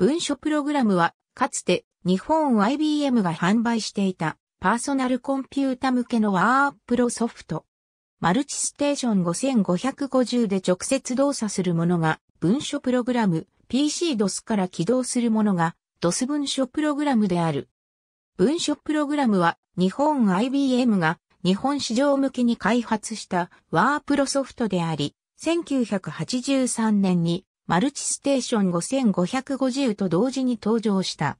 文書プログラムは、かつて日本 IBM が販売していたパーソナルコンピュータ向けのワープロソフト。マルチステーション5550で直接動作するものが文書プログラム PCDOS から起動するものが DOS 文書プログラムである。文書プログラムは日本 IBM が日本市場向けに開発したワープロソフトであり、1983年にマルチステーション5550と同時に登場した。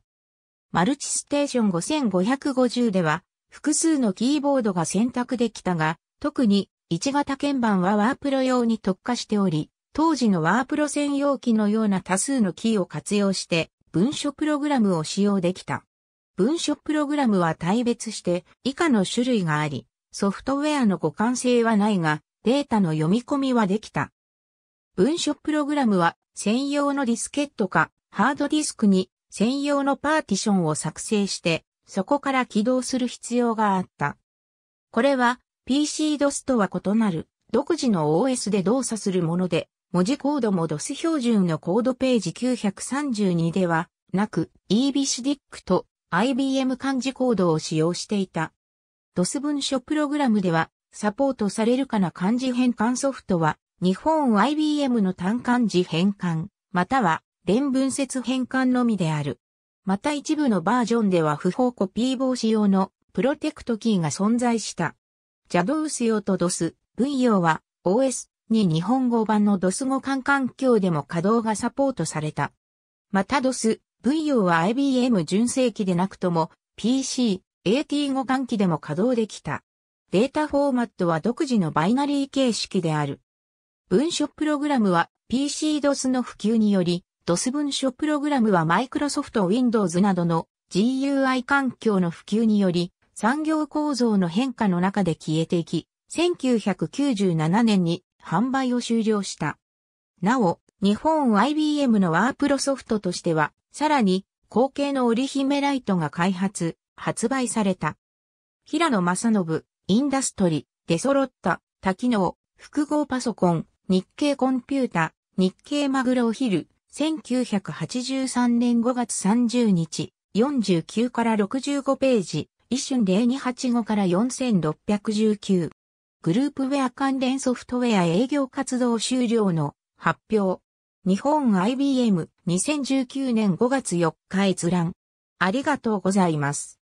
マルチステーション5550では、複数のキーボードが選択できたが、特に1型鍵盤はワープロ用に特化しており、当時のワープロ専用機のような多数のキーを活用して文書プログラムを使用できた。文書プログラムは対別して以下の種類があり、ソフトウェアの互換性はないが、データの読み込みはできた。文書プログラムは専用のディスケットかハードディスクに専用のパーティションを作成して、そこから起動する必要があった。これは PCDOS とは異なる独自の OS で動作するもので、文字コードも DOS 標準のコードページ932ではなく EBCDIC と IBM 漢字コードを使用していた。DOS 文書プログラムではサポートされるかな漢字変換ソフトは日本 IBM の単漢字変換、または連文節変換のみである。また一部のバージョンでは不法コピー防止用のプロテクトキーが存在した。ジャドウス用と DOS、V 用は OS に日本語版の DOS 語換環境でも稼働がサポートされた。また DOS、V 用は IBM 純正機でなくとも PC、AT 互換機でも稼働できた。データフォーマットは独自のバイナリー形式である。文書プログラムは PC-DOS の普及により、DOS 文書プログラムは Microsoft Windows などの GUI 環境の普及により、産業構造の変化の中で消えていき、1997年に販売を終了した。なお、日本 IBM のワープロソフトとしては、さらに、後継の織姫ライトが開発、発売された。平野正信、インダストリ、出揃った、多機能、複合パソコン、日経コンピュータ、日経マグロお昼、1983年5月30日、49から65ページ、一瞬0285から4619。グループウェア関連ソフトウェア営業活動終了の発表。日本 IBM2019 年5月4日閲覧。ありがとうございます。